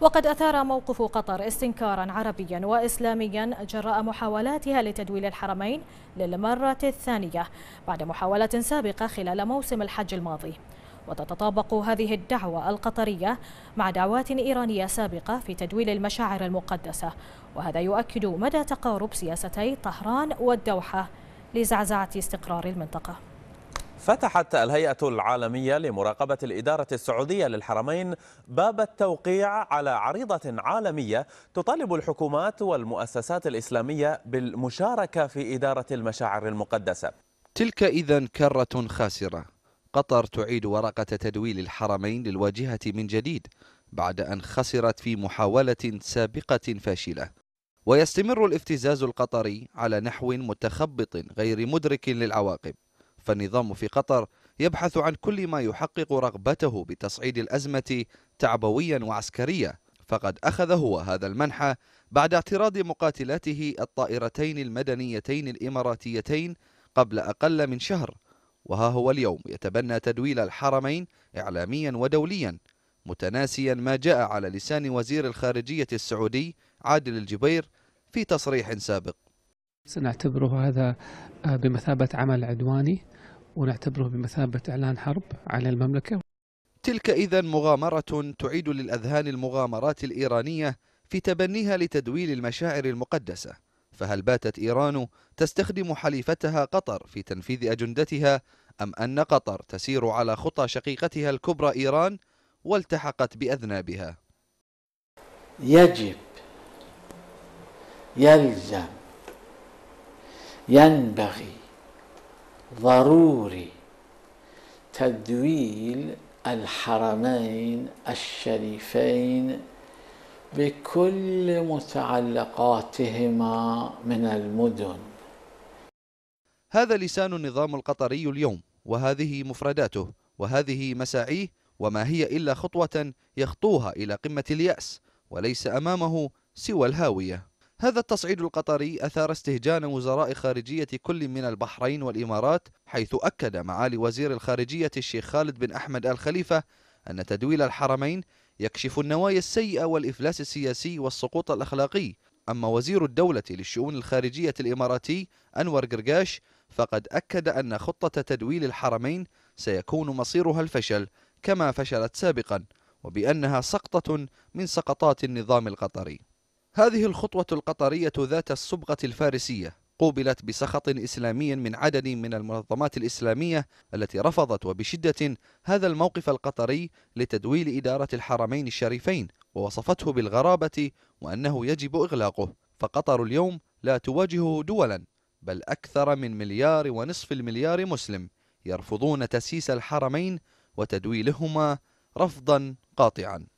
وقد أثار موقف قطر استنكارا عربيا وإسلاميا جراء محاولاتها لتدويل الحرمين للمرة الثانية بعد محاولة سابقة خلال موسم الحج الماضي وتتطابق هذه الدعوة القطرية مع دعوات إيرانية سابقة في تدويل المشاعر المقدسة وهذا يؤكد مدى تقارب سياستي طهران والدوحة لزعزعة استقرار المنطقة فتحت الهيئة العالمية لمراقبة الإدارة السعودية للحرمين باب التوقيع على عريضة عالمية تطالب الحكومات والمؤسسات الإسلامية بالمشاركة في إدارة المشاعر المقدسة تلك إذا كرة خاسرة قطر تعيد ورقة تدويل الحرمين للواجهة من جديد بعد أن خسرت في محاولة سابقة فاشلة ويستمر الافتزاز القطري على نحو متخبط غير مدرك للعواقب فالنظام في قطر يبحث عن كل ما يحقق رغبته بتصعيد الأزمة تعبويا وعسكريا فقد أخذ هو هذا المنحى بعد اعتراض مقاتلاته الطائرتين المدنيتين الإماراتيتين قبل أقل من شهر وها هو اليوم يتبنى تدويل الحرمين إعلاميا ودوليا متناسيا ما جاء على لسان وزير الخارجية السعودي عادل الجبير في تصريح سابق سنعتبره هذا آه، بمثابة عمل عدواني ونعتبره بمثابة إعلان حرب على المملكة تلك إذا مغامرة تعيد للأذهان المغامرات الإيرانية في تبنيها لتدويل المشاعر المقدسة فهل باتت إيران تستخدم حليفتها قطر في تنفيذ أجندتها أم أن قطر تسير على خطى شقيقتها الكبرى إيران والتحقت بأذنابها يجب يلزم ينبغي ضروري تدويل الحرمين الشريفين بكل متعلقاتهما من المدن هذا لسان النظام القطري اليوم وهذه مفرداته وهذه مساعيه وما هي إلا خطوة يخطوها إلى قمة اليأس وليس أمامه سوى الهاوية هذا التصعيد القطري أثار استهجان وزراء خارجية كل من البحرين والإمارات حيث أكد معالي وزير الخارجية الشيخ خالد بن أحمد الخليفة أن تدويل الحرمين يكشف النوايا السيئة والإفلاس السياسي والسقوط الأخلاقي أما وزير الدولة للشؤون الخارجية الإماراتي أنور قرقاش فقد أكد أن خطة تدويل الحرمين سيكون مصيرها الفشل كما فشلت سابقا وبأنها سقطة من سقطات النظام القطري هذه الخطوة القطرية ذات الصبغة الفارسية قوبلت بسخط إسلامي من عدد من المنظمات الإسلامية التي رفضت وبشدة هذا الموقف القطري لتدويل إدارة الحرمين الشريفين ووصفته بالغرابة وأنه يجب إغلاقه فقطر اليوم لا تواجهه دولا بل أكثر من مليار ونصف المليار مسلم يرفضون تسييس الحرمين وتدويلهما رفضا قاطعا